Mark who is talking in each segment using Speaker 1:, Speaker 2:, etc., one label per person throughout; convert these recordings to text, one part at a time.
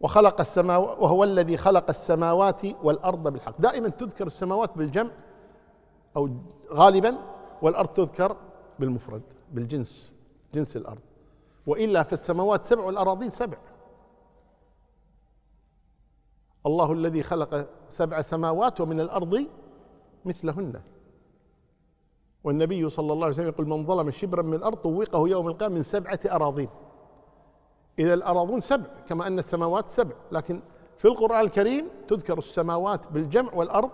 Speaker 1: وخلق السماوات وهو الذي خلق السماوات والأرض بالحق دائما تذكر السماوات بالجمع أو غالبا والأرض تذكر بالمفرد بالجنس جنس الأرض وإلا فالسماوات سبع والأراضين سبع الله الذي خلق سبع سماوات ومن الأرض مثلهن والنبي صلى الله عليه وسلم يقول من ظلم شبرا من الأرض طوقه يوم القيامة من سبعة أراضين إذا الأراضون سبع كما أن السماوات سبع لكن في القرآن الكريم تذكر السماوات بالجمع والأرض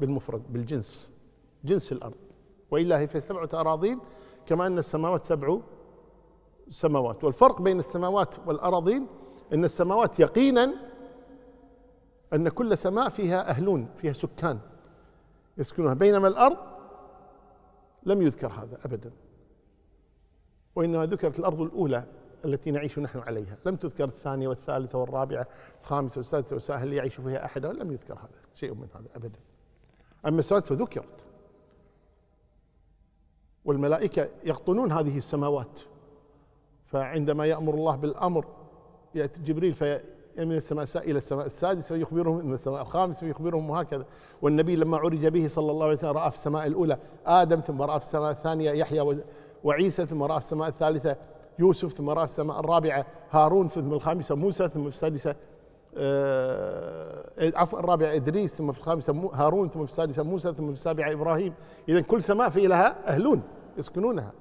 Speaker 1: بالمفرد بالجنس جنس الأرض وإلا هي في سبعة أراضين كما أن السماوات سبع سماوات والفرق بين السماوات والأراضين أن السماوات يقينا أن كل سماء فيها أهلون فيها سكان يسكنونها بينما الأرض لم يذكر هذا أبدا وإنما ذكرت الأرض الأولى التي نعيش نحن عليها لم تذكر الثانية والثالثة والرابعة والخامسة والسادسة والسابعة هل يعيش فيها أحد لم يذكر هذا شيء من هذا أبدا أما السادسة فذكرت والملائكة يقطنون هذه السماوات فعندما يأمر الله بالأمر يأتي جبريل في من السماء إلى السماء السادسة ويخبرهم من السماء الخامسة ويخبرهم وهكذا والنبي لما عرج به صلى الله عليه وسلم رأى في السماء الأولى آدم ثم رأى في السماء الثانية يحيى وعيسى ثم رأى في السماء الثالثة يوسف ثم السماء الرابعة هارون ثم الخامسة موسى ثم السادسة آه، إيه، عفوا الرابعة إدريس ثم في الخامسة هارون ثم في السادسة موسى ثم في السابعة إبراهيم إذا كل سماء في لها أهلون يسكنونها